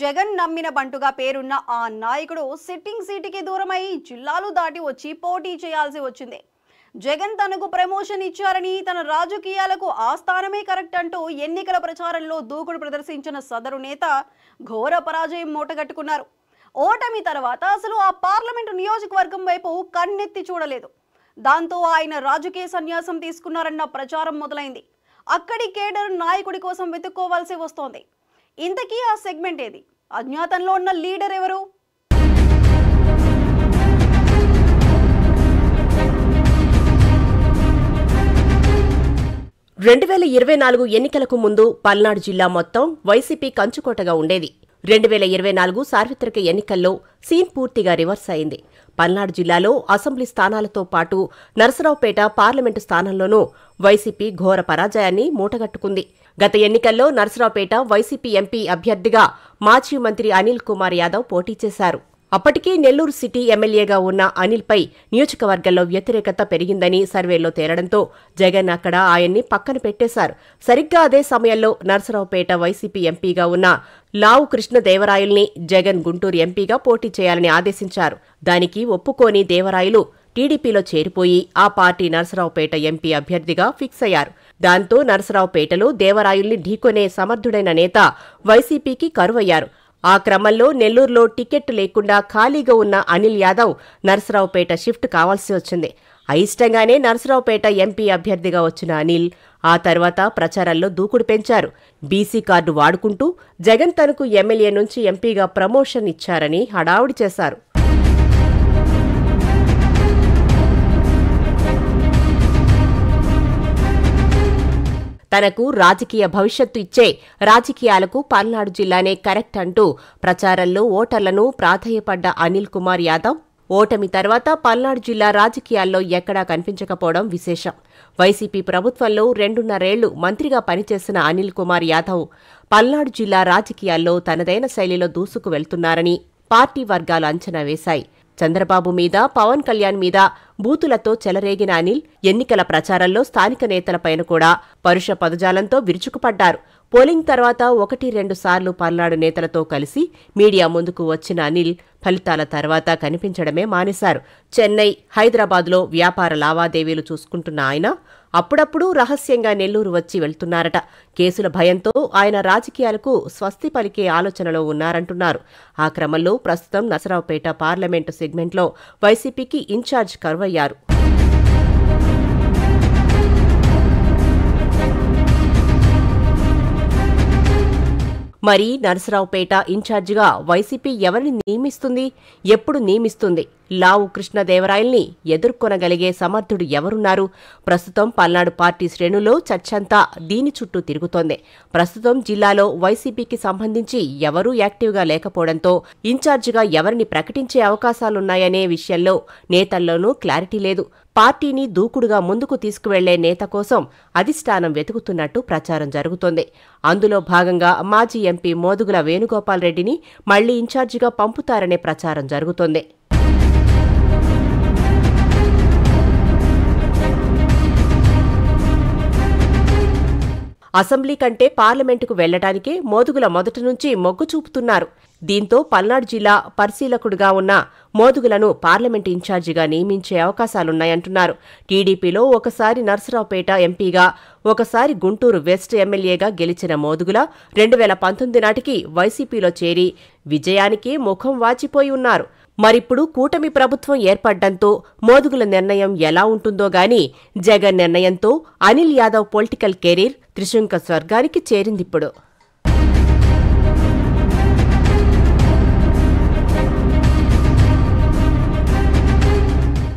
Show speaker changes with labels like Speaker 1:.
Speaker 1: జగన్ నమ్మిన బంటుగా పేరున్న ఆ నాయకుడు సిట్టింగ్ సీటుకి దూరమై జిల్లాలు దాటి వచ్చి పోటీ చేయాల్సి వచ్చింది జగన్ తనకు ప్రమోషన్ ఇచ్చారని తన రాజకీయాలకు ఆ స్థానమే కరెక్ట్ అంటూ ఎన్నికల ప్రచారంలో దూకుడు ప్రదర్శించిన సదరు నేత ఘోర పరాజయం మూటగట్టుకున్నారు ఓటమి తర్వాత అసలు ఆ పార్లమెంటు నియోజకవర్గం వైపు కన్నెత్తి చూడలేదు దాంతో ఆయన రాజకీయ సన్యాసం తీసుకున్నారన్న ప్రచారం మొదలైంది అక్కడి కేడర్ నాయకుడి కోసం వెతుక్కోవాల్సి వస్తోంది ఇంతకీ ఆ సెగ్మెంట్ ఏది అజ్ఞాతంలో ఉన్న లీడర్ ఎవరు
Speaker 2: రెండు వేల ఇరవై నాలుగు ఎన్నికలకు ముందు పల్నాడు జిల్లా మొత్తం వైసీపీ కంచుకోటగా ఉండేది రెండు వేల ఇరవై నాలుగు సార్వత్రిక ఎన్నికల్లో సీన్ పూర్తిగా రివర్స్ అయింది పల్నాడు జిల్లాలో అసెంబ్లీ స్థానాలతో పాటు నరసరావుపేట పార్లమెంటు స్థానంలోనూ వైసీపీ ఘోర పరాజయాన్ని మూటగట్టుకుంది గత ఎన్నికల్లో నరసరావుపేట వైసీపీ ఎంపీ అభ్యర్థిగా మాజీ మంత్రి అనిల్ కుమార్ యాదవ్ పోటీ చేశారు అప్పటికే నెల్లూరు సిటీ ఎమ్మెల్యేగా ఉన్న అనిల్పై నియోజకవర్గంలో వ్యతిరేకత పెరిగిందని సర్వేలో తేలడంతో జగన్ అక్కడ ఆయన్ని పక్కన పెట్టేశారు సరిగ్గా అదే సమయంలో నరసరావుపేట వైసీపీ ఎంపీగా ఉన్న లావు కృష్ణదేవరాయల్ని జగన్ గుంటూరు ఎంపీగా పోటీ చేయాలని ఆదేశించారు దానికి ఒప్పుకోని దేవరాయలు టీడీపీలో చేరిపోయి ఆ పార్టీ నరసరావుపేట ఎంపీ అభ్యర్థిగా ఫిక్స్ అయ్యారు దాంతో నరసరావుపేటలో దేవరాయుల్ని ఢీకొనే సమర్థుడైన నేత వైసీపీకి కరువయ్యారు ఆ క్రమంలో నెల్లూరులో టికెట్ లేకుండా ఖాళీగా ఉన్న అనిల్ యాదవ్ నరసరావుపేట షిఫ్ట్ కావాల్సి వచ్చింది అయిష్టంగానే నరసరావుపేట ఎంపీ అభ్యర్థిగా వచ్చిన అనిల్ ఆ తర్వాత ప్రచారంలో దూకుడు పెంచారు బీసీ కార్డు వాడుకుంటూ జగన్ తనకు ఎమ్మెల్యే నుంచి ఎంపీగా ప్రమోషన్ ఇచ్చారని హడావుడి చేశారు తనకు రాజకీయ భవిష్యత్తు ఇచ్చే రాజకీయాలకు పల్నాడు జిల్లానే కరెక్ట్ అంటూ ప్రచారంలో ఓటర్లను ప్రాధాయపడ్డ అనిల్ కుమార్ యాదవ్ ఓటమి తర్వాత పల్నాడు జిల్లా రాజకీయాల్లో ఎక్కడా కనిపించకపోవడం విశేషం వైసీపీ ప్రభుత్వంలో రెండున్నరేళ్లు మంత్రిగా పనిచేసిన అనిల్ కుమార్ యాదవ్ పల్నాడు జిల్లా రాజకీయాల్లో తనదైన శైలిలో దూసుకు వెళ్తున్నారని పార్టీ వర్గాలు అంచనా వేశాయి చంద్రబాబు మీద పవన్ కళ్యాణ్ మీద బూతులతో చెలరేగిన అనిల్ ఎన్నికల ప్రచారంలో స్థానిక నేతలపైన కూడా పరుష పదజాలంతో విరుచుకుపడ్డారు పోలింగ్ తర్వాత ఒకటి రెండు సార్లు పల్నాడు నేతలతో కలిసి మీడియా ముందుకు వచ్చిన అనిల్ ఫలితాల తర్వాత కనిపించడమే మానేశారు చెన్నై హైదరాబాద్లో వ్యాపార లావాదేవీలు చూసుకుంటున్న ఆయన అప్పుడప్పుడు రహస్యంగా నెల్లూరు వచ్చి వెళ్తున్నారట కేసుల భయంతో ఆయన రాజకీయాలకు స్వస్తి పలికే ఆలోచనలో ఉన్నారంటున్నారు ఆ క్రమంలో ప్రస్తుతం నసరావుపేట పార్లమెంటు సెగ్మెంట్లో వైసీపీకి ఇన్ఛార్జ్ కరువయ్యారు మరి నరసరావుపేట ఇన్ఛార్జిగా వైసీపీ ఎవరిని నియమిస్తుంది ఎప్పుడు నియమిస్తుంది లావు కృష్ణదేవరాయల్ని ఎదుర్కొనగలిగే సమర్థుడు ఎవరున్నారు ప్రస్తుతం పల్నాడు పార్టీ శ్రేణుల్లో చర్చంతా దీని చుట్టూ తిరుగుతోంది ప్రస్తుతం జిల్లాలో వైసీపీకి సంబంధించి ఎవరూ యాక్టివ్గా లేకపోవడంతో ఇన్ఛార్జిగా ఎవరిని ప్రకటించే అవకాశాలున్నాయనే విషయంలో నేతల్లోనూ క్లారిటీ లేదు పార్టీని దూకుడుగా ముందుకు తీసుకువెళ్లే నేత కోసం అధిష్టానం వెతుకుతున్నట్టు ప్రచారం జరుగుతోంది అందులో భాగంగా మాజీ ఎంపీ మోదుగుల వేణుగోపాల్ రెడ్డిని మళ్లీ ఇన్ఛార్జిగా పంపుతారనే ప్రచారం జరుగుతోంది అసెంబ్లీ కంటే పార్లమెంటుకు వెళ్లడానికే మోదుగుల మొదటి నుంచి మొగ్గు చూపుతున్నారు దీంతో పల్నాడు జిల్లా పరిశీలకుడుగా ఉన్న మోదుగులను పార్లమెంట్ ఇన్ఛార్జిగా నియమించే అవకాశాలున్నాయంటున్నారు టీడీపీలో ఒకసారి నర్సరావుపేట ఎంపీగా ఒకసారి గుంటూరు వెస్ట్ ఎమ్మెల్యేగా గెలిచిన మోదుగుల రెండు వేల పంతొమ్మిది నాటికి వైసీపీలో చేరి విజయానికి ముఖం వాచిపోయి ఉన్నారు మరిప్పుడు కూటమి ప్రభుత్వం ఏర్పడ్డంతో మోదుగుల నిర్ణయం ఎలా ఉంటుందో గాని జగన్ నిర్ణయంతో అనిల్ యాదవ్ పొలిటికల్ కెరీర్ త్రిశంక స్వర్గానికి ఇప్పుడు